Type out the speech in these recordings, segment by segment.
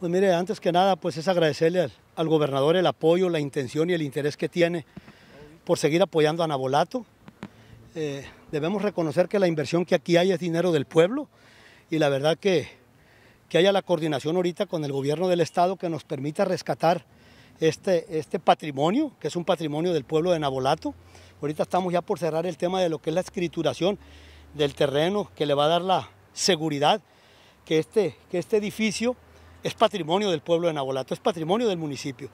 Pues mire, antes que nada, pues es agradecerle al, gobernador el apoyo, la intención y el interés que tiene por seguir apoyando a Nabolato. Eh, debemos reconocer que la inversión que aquí hay es dinero del pueblo y la verdad que, que haya la coordinación ahorita con el gobierno del Estado que nos permita rescatar este, este patrimonio, que es un patrimonio del pueblo de Nabolato. Ahorita estamos ya por cerrar el tema de lo que es la escrituración del terreno, que le va a dar la seguridad que este, que este edificio es patrimonio del pueblo de Nabolato, es patrimonio del municipio.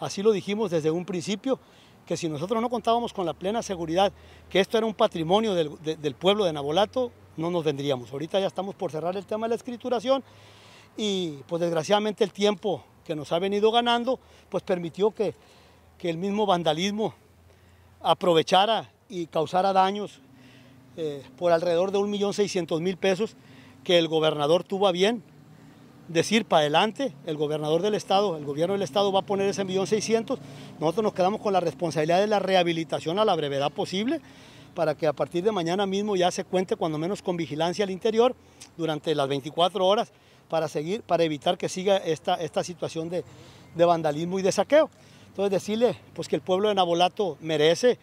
Así lo dijimos desde un principio, que si nosotros no contábamos con la plena seguridad que esto era un patrimonio del, pueblo de Navolato, no nos vendríamos. Ahorita ya estamos por cerrar el tema de la escrituración y pues desgraciadamente el tiempo que nos ha venido ganando, pues permitió que, que el mismo vandalismo aprovechara y causara daños eh, por alrededor de 1.600.000 pesos que el gobernador tuvo a bien decir para adelante, el gobernador del estado, el gobierno del estado va a poner ese millón 600. nosotros nos quedamos con la responsabilidad de la rehabilitación a la brevedad posible para que a partir de mañana mismo ya se cuente cuando menos con vigilancia al interior durante las 24 horas para seguir, para evitar que siga esta, esta situación de, vandalismo y de saqueo. Entonces decirle pues que el pueblo de Nabolato merece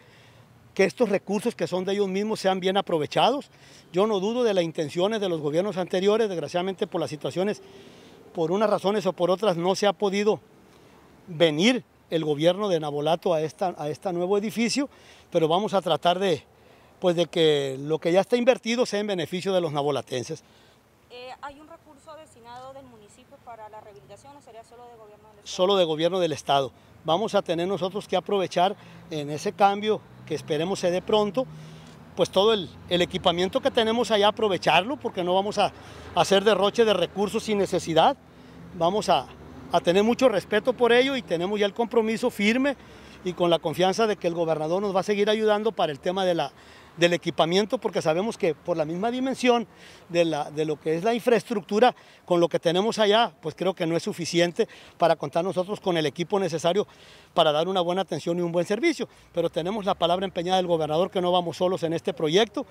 que estos recursos que son de ellos mismos sean bien aprovechados. Yo no dudo de las intenciones de los gobiernos anteriores, desgraciadamente por las situaciones, por unas razones o por otras, no se ha podido venir el gobierno de Nabolato a, esta, a este nuevo edificio, pero vamos a tratar de, pues de que lo que ya está invertido sea en beneficio de los nabolatenses. Eh, ¿Hay un recurso destinado del municipio para la rehabilitación o sería solo de gobierno del Estado? Solo de gobierno del Estado. Vamos a tener nosotros que aprovechar en ese cambio que esperemos se dé pronto, pues todo el, equipamiento que tenemos allá aprovecharlo porque no vamos a, hacer derroche de recursos sin necesidad, vamos a tener mucho respeto por ello y tenemos ya el compromiso firme y con la confianza de que el gobernador nos va a seguir ayudando para el tema de la del equipamiento, porque sabemos que por la misma dimensión de, la, de, lo que es la infraestructura, con lo que tenemos allá, pues creo que no es suficiente para contar nosotros con el equipo necesario para dar una buena atención y un buen servicio. Pero tenemos la palabra empeñada del gobernador que no vamos solos en este proyecto,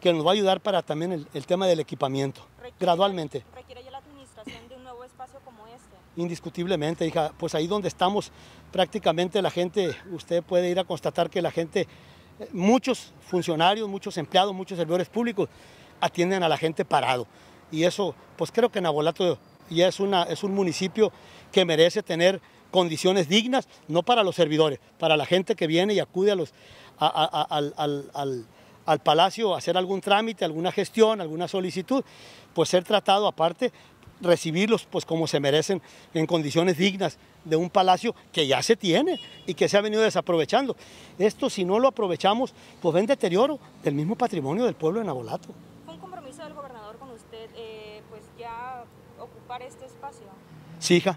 que nos va a ayudar para también el, tema del equipamiento, gradualmente. ¿Requiere la administración de un nuevo espacio como este? Indiscutiblemente, hija, pues ahí donde estamos prácticamente la gente, usted puede ir a constatar que la gente muchos funcionarios, muchos empleados, muchos servidores públicos atienden a la gente parado. Y eso, pues creo que Nabolato ya es, una, es un municipio que merece tener condiciones dignas, no para los servidores, para la gente que viene y acude a los, al, al, palacio a hacer algún trámite, alguna gestión, alguna solicitud, pues ser tratado aparte recibirlos pues como se merecen en condiciones dignas de un palacio que ya se tiene y que se ha venido desaprovechando. Esto si no lo aprovechamos pues ven deterioro del mismo patrimonio del pueblo de Nabolato. ¿Fue un compromiso del gobernador con usted eh, pues ya ocupar este espacio? Sí, hija,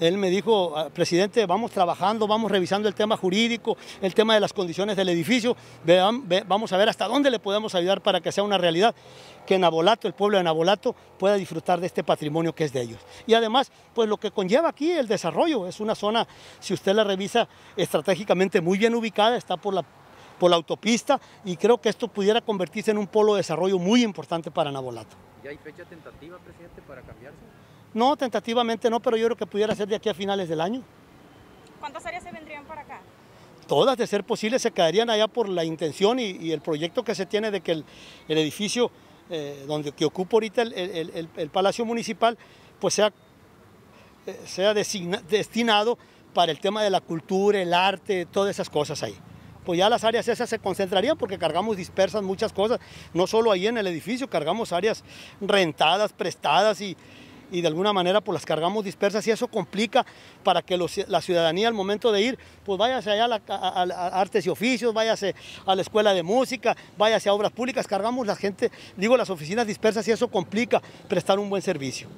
él me dijo, ah, presidente, vamos trabajando, vamos revisando el tema jurídico, el tema de las condiciones del edificio, vamos a ver hasta dónde le podemos ayudar para que sea una realidad, que Navolato, el pueblo de Navolato, pueda disfrutar de este patrimonio que es de ellos. Y además, pues lo que conlleva aquí el desarrollo, es una zona, si usted la revisa, estratégicamente muy bien ubicada, está por la por la autopista y creo que esto pudiera convertirse en un polo de desarrollo muy importante para Nabolato. ¿Ya hay fecha tentativa, presidente, para cambiarse? No, tentativamente no, pero yo creo que pudiera ser de aquí a finales del año. ¿Cuántas áreas se vendrían para acá? Todas, de ser posible, se quedarían allá por la intención y, el proyecto que se tiene de que el, edificio eh, donde, que ocupa ahorita el, Palacio Municipal, pues sea, eh, sea destinado para el tema de la cultura, el arte, todas esas cosas ahí. Pues ya las áreas esas se concentrarían porque cargamos dispersas muchas cosas, no solo ahí en el edificio, cargamos áreas rentadas, prestadas y, y de alguna manera pues las cargamos dispersas y eso complica para que la ciudadanía al momento de ir, pues váyase allá a, a, artes y oficios, váyase a la escuela de música, váyase a obras públicas, cargamos la gente, digo las oficinas dispersas y eso complica prestar un buen servicio.